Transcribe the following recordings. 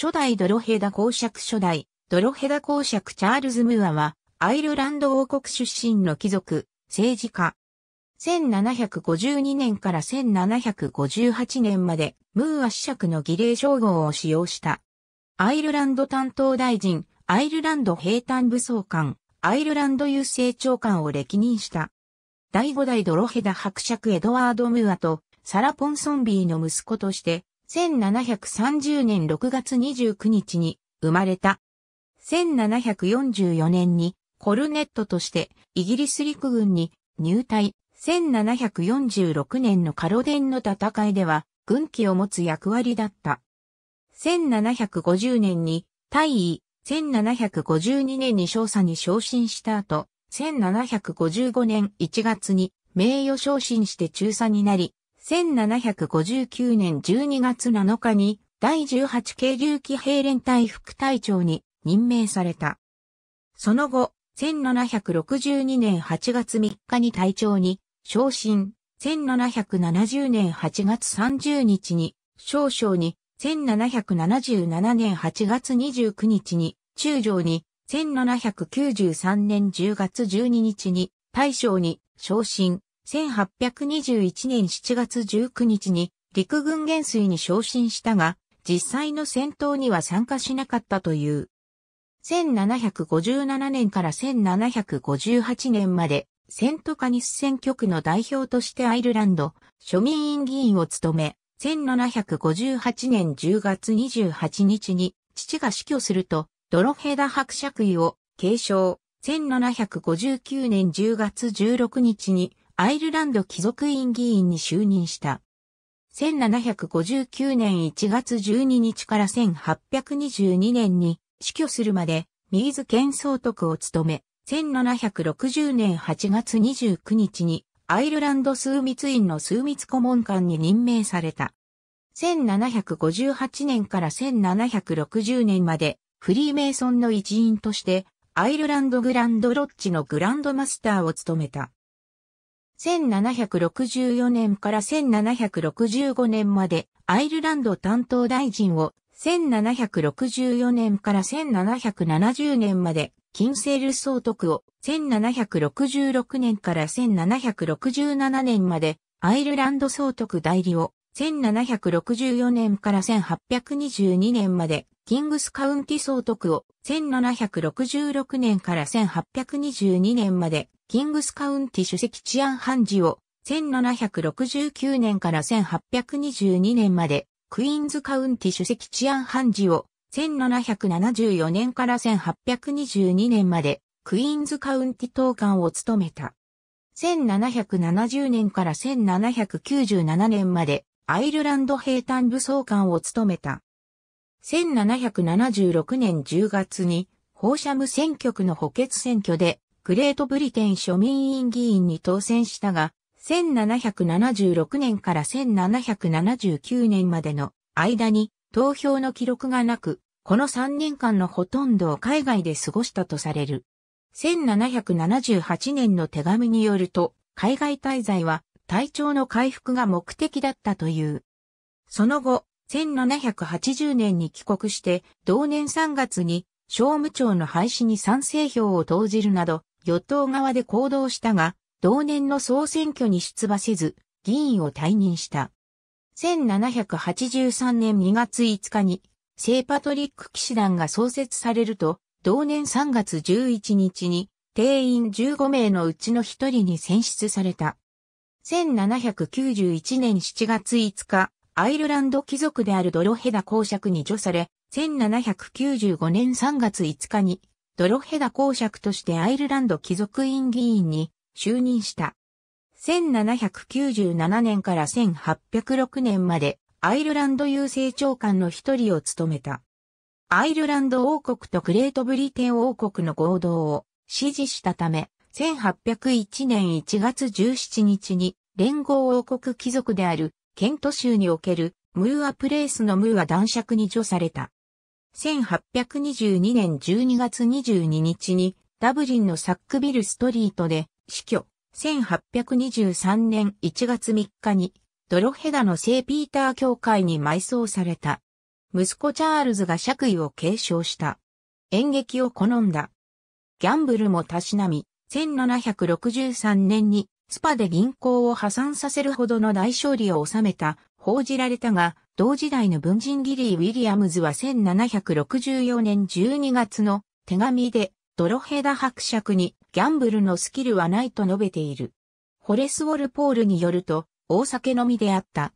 初代ドロヘダ公爵初代、ドロヘダ公爵チャールズ・ムーアは、アイルランド王国出身の貴族、政治家。1752年から1758年まで、ムーア子爵の儀礼称号を使用した。アイルランド担当大臣、アイルランド兵隊武装官、アイルランド郵政長官を歴任した。第五代ドロヘダ伯爵エドワード・ムーアと、サラ・ポンソンビーの息子として、1730年6月29日に生まれた。1744年にコルネットとしてイギリス陸軍に入隊。1746年のカロデンの戦いでは軍旗を持つ役割だった。1750年に大尉、1752年に少佐に昇進した後、1755年1月に名誉昇進して中佐になり、1759年12月7日に第18系竜騎兵連隊副隊長に任命された。その後、1762年8月3日に隊長に昇進、1770年8月30日に少将に、1777年8月29日に中将に、1793年10月12日に大将に昇進、1821年7月19日に陸軍元帥に昇進したが、実際の戦闘には参加しなかったという。1757年から1758年まで、セントカニス選挙区の代表としてアイルランド、庶民院議員を務め、1758年10月28日に父が死去すると、ドロヘダ伯爵位を継承。1759年10月16日にアイルランド貴族院議員に就任した。1759年1月12日から1822年に死去するまで、ミーズ県総督を務め、1760年8月29日にアイルランド枢密院の枢密顧問官に任命された。1758年から1760年までフリーメイソンの一員としてアイルランドグランドロッジのグランドマスターを務めた。1764年から1765年までアイルランド担当大臣を、1764年から1770年まで、金セール総督を、1766年から1767年まで、アイルランド総督代理を、1764年から1822年まで、キングスカウンティ総督を1766年から1822年まで、キングスカウンティ主席治安判事を1769年から1822年まで、クイーンズカウンティ主席治安判事を1774年から1822年まで、クイーンズカウンティ統監を務めた。1770年から1797年まで、アイルランド兵隊武装官を務めた。1776年10月に、放射無選挙区の補欠選挙で、グレートブリテン庶民院議員に当選したが、1776年から1779年までの間に投票の記録がなく、この3年間のほとんどを海外で過ごしたとされる。1778年の手紙によると、海外滞在は体調の回復が目的だったという。その後、1780年に帰国して、同年3月に商務庁の廃止に賛成票を投じるなど、与党側で行動したが、同年の総選挙に出馬せず、議員を退任した。1783年2月5日に、聖パトリック騎士団が創設されると、同年3月11日に、定員15名のうちの1人に選出された。1791年7月5日、アイルランド貴族であるドロヘダ公爵に除され、1795年3月5日に、ドロヘダ公爵としてアイルランド貴族院議員に就任した。1797年から1806年まで、アイルランド郵政長官の一人を務めた。アイルランド王国とグレートブリテン王国の合同を支持したため、1801年1月17日に連合王国貴族であるケント州におけるムーアプレイスのムーア男爵に除された。1822年12月22日にダブリンのサックビルストリートで死去。1823年1月3日にドロヘダの聖ピーター教会に埋葬された。息子チャールズが爵位を継承した。演劇を好んだ。ギャンブルもたしなみ、1763年にスパで銀行を破産させるほどの大勝利を収めた、報じられたが、同時代の文人ギリー・ウィリアムズは1764年12月の手紙で、ドロヘダ伯爵にギャンブルのスキルはないと述べている。ホレス・ウォルポールによると、大酒飲みであった。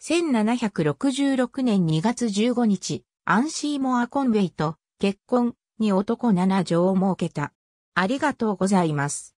1766年2月15日、アンシーモア・コンウェイと結婚に男7条を設けた。ありがとうございます。